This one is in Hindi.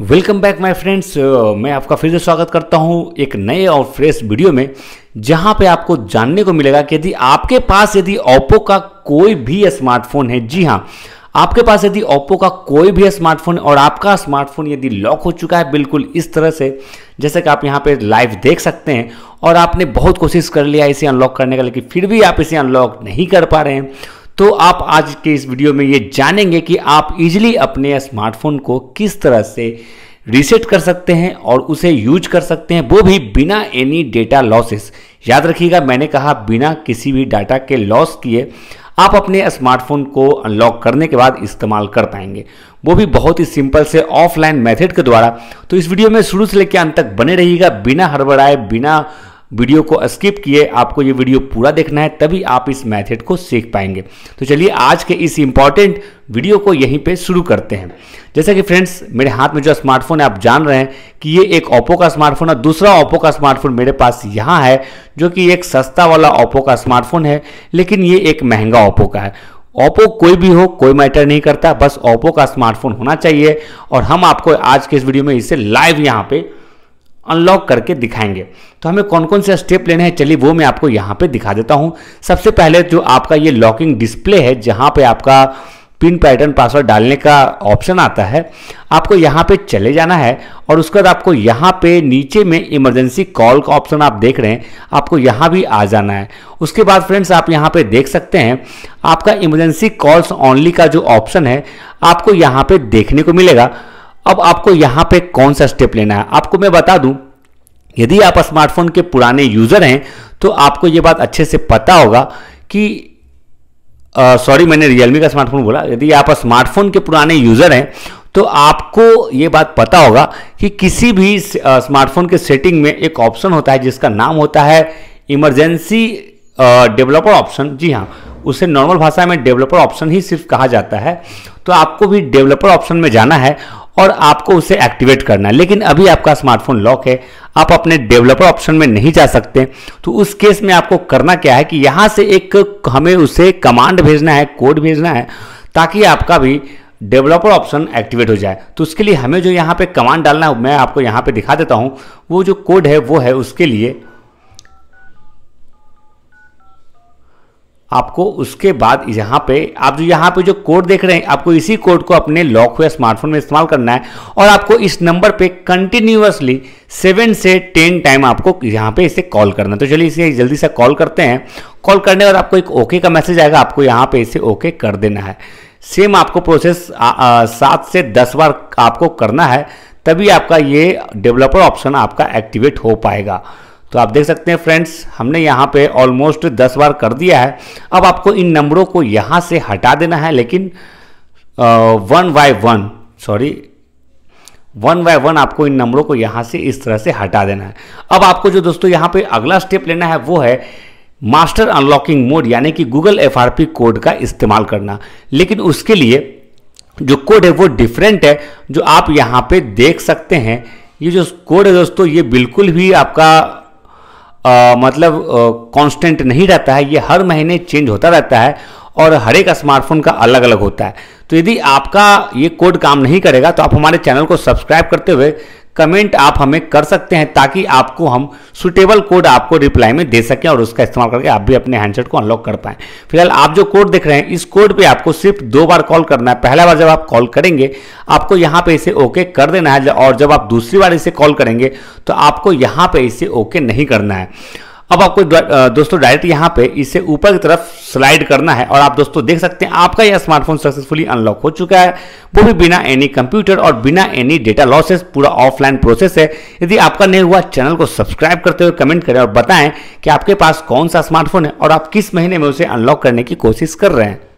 वेलकम बैक माय फ्रेंड्स मैं आपका फिर से स्वागत करता हूं एक नए और फ्रेश वीडियो में जहां पे आपको जानने को मिलेगा कि यदि आपके पास यदि ओप्पो का कोई भी स्मार्टफोन है जी हां आपके पास यदि ओप्पो का कोई भी स्मार्टफोन और आपका स्मार्टफोन यदि लॉक हो चुका है बिल्कुल इस तरह से जैसे कि आप यहाँ पे लाइव देख सकते हैं और आपने बहुत कोशिश कर लिया इसे अनलॉक करने का लेकिन फिर भी आप इसे अनलॉक नहीं कर पा रहे हैं तो आप आज के इस वीडियो में ये जानेंगे कि आप इजीली अपने स्मार्टफोन को किस तरह से रीसेट कर सकते हैं और उसे यूज कर सकते हैं वो भी बिना एनी डेटा लॉसेस याद रखिएगा मैंने कहा बिना किसी भी डाटा के लॉस किए आप अपने स्मार्टफोन को अनलॉक करने के बाद इस्तेमाल कर पाएंगे वो भी बहुत ही सिंपल से ऑफलाइन मेथड के द्वारा तो इस वीडियो में शुरू से लेकर अंत तक बने रहिएगा बिना हड़बड़ाए बिना वीडियो को स्किप किए आपको ये वीडियो पूरा देखना है तभी आप इस मेथड को सीख पाएंगे तो चलिए आज के इस इम्पॉर्टेंट वीडियो को यहीं पे शुरू करते हैं जैसा कि फ्रेंड्स मेरे हाथ में जो स्मार्टफोन है आप जान रहे हैं कि ये एक ओप्पो का स्मार्टफोन है दूसरा ओप्पो का स्मार्टफोन मेरे पास यहाँ है जो कि एक सस्ता वाला ओप्पो का स्मार्टफोन है लेकिन ये एक महंगा ओप्पो का है ओप्पो कोई भी हो कोई मैटर नहीं करता बस ओप्पो का स्मार्टफोन होना चाहिए और हम आपको आज के इस वीडियो में इसे लाइव यहाँ पर अनलॉक करके दिखाएंगे तो हमें कौन कौन से स्टेप लेने हैं चलिए वो मैं आपको यहाँ पे दिखा देता हूँ सबसे पहले जो आपका ये लॉकिंग डिस्प्ले है जहाँ पे आपका पिन पैटर्न पासवर्ड डालने का ऑप्शन आता है आपको यहाँ पे चले जाना है और उसके बाद आपको यहाँ पे नीचे में इमरजेंसी कॉल का ऑप्शन आप देख रहे हैं आपको यहाँ भी आ जाना है उसके बाद फ्रेंड्स आप यहाँ पे देख सकते हैं आपका इमरजेंसी कॉल्स ऑनली का जो ऑप्शन है आपको यहाँ पे देखने को मिलेगा अब आपको यहां पे कौन सा स्टेप लेना है आपको मैं बता दूं यदि आप स्मार्टफोन के पुराने यूज़र हैं तो आपको यह बात अच्छे से पता होगा कि सॉरी मैंने रियलमी का स्मार्टफोन बोला यदि आप स्मार्टफोन के पुराने यूज़र हैं तो आपको ये बात पता होगा कि किसी भी स्मार्टफोन के सेटिंग में एक ऑप्शन होता है जिसका नाम होता है इमरजेंसी डेवलपर ऑप्शन जी हाँ उसे नॉर्मल भाषा में डेवलपर ऑप्शन ही सिर्फ कहा जाता है तो आपको भी डेवलपर ऑप्शन में जाना है और आपको उसे एक्टिवेट करना है लेकिन अभी आपका स्मार्टफोन लॉक है आप अपने डेवलपर ऑप्शन में नहीं जा सकते तो उस केस में आपको करना क्या है कि यहाँ से एक हमें उसे कमांड भेजना है कोड भेजना है ताकि आपका भी डेवलपर ऑप्शन एक्टिवेट हो जाए तो उसके लिए हमें जो यहाँ पे कमांड डालना है मैं आपको यहाँ पे दिखा देता हूँ वो जो कोड है वो है उसके लिए आपको उसके बाद यहाँ पे आप जो यहाँ पे जो कोड देख रहे हैं आपको इसी कोड को अपने लॉक हुए स्मार्टफोन में इस्तेमाल करना है और आपको इस नंबर पे कंटिन्यूसली सेवन से टेन टाइम आपको यहाँ पे इसे कॉल करना है तो चलिए इसे जल्दी से कॉल करते हैं कॉल करने और आपको एक ओके का मैसेज आएगा आपको यहाँ पे इसे ओके कर देना है सेम आपको प्रोसेस सात से दस बार आपको करना है तभी आपका ये डेवलपर ऑप्शन आपका एक्टिवेट हो पाएगा तो आप देख सकते हैं फ्रेंड्स हमने यहाँ पे ऑलमोस्ट दस बार कर दिया है अब आपको इन नंबरों को यहाँ से हटा देना है लेकिन one by one sorry one by one आपको इन नंबरों को यहाँ से इस तरह से हटा देना है अब आपको जो दोस्तों यहाँ पे अगला स्टेप लेना है वो है मास्टर अनलॉकिंग मोड यानी कि गूगल एफ कोड का इस्तेमाल करना लेकिन उसके लिए जो कोड है वो डिफरेंट है जो आप यहाँ पे देख सकते हैं ये जो कोड है दोस्तों ये बिल्कुल भी आपका आ, मतलब कांस्टेंट नहीं रहता है ये हर महीने चेंज होता रहता है और हर एक स्मार्टफोन का अलग अलग होता है तो यदि आपका ये कोड काम नहीं करेगा तो आप हमारे चैनल को सब्सक्राइब करते हुए कमेंट आप हमें कर सकते हैं ताकि आपको हम सुटेबल कोड आपको रिप्लाई में दे सकें और उसका इस्तेमाल करके आप भी अपने हैंडसेट को अनलॉक कर पाएं फिलहाल आप जो कोड देख रहे हैं इस कोड पर आपको सिर्फ दो बार कॉल करना है पहला बार जब आप कॉल करेंगे आपको यहाँ पर इसे ओके कर देना है और जब आप दूसरी बार इसे कॉल करेंगे तो आपको यहाँ पर इसे ओके नहीं करना है अब आपको दोस्तों डायरेक्ट यहाँ पे इसे ऊपर की तरफ स्लाइड करना है और आप दोस्तों देख सकते हैं आपका यह स्मार्टफोन सक्सेसफुली अनलॉक हो चुका है वो भी बिना एनी कंप्यूटर और बिना एनी डेटा लॉसेस पूरा ऑफलाइन प्रोसेस है यदि आपका नहीं हुआ चैनल को सब्सक्राइब करते हुए कमेंट करें और बताएं कि आपके पास कौन सा स्मार्टफोन है और आप किस महीने में उसे अनलॉक करने की कोशिश कर रहे हैं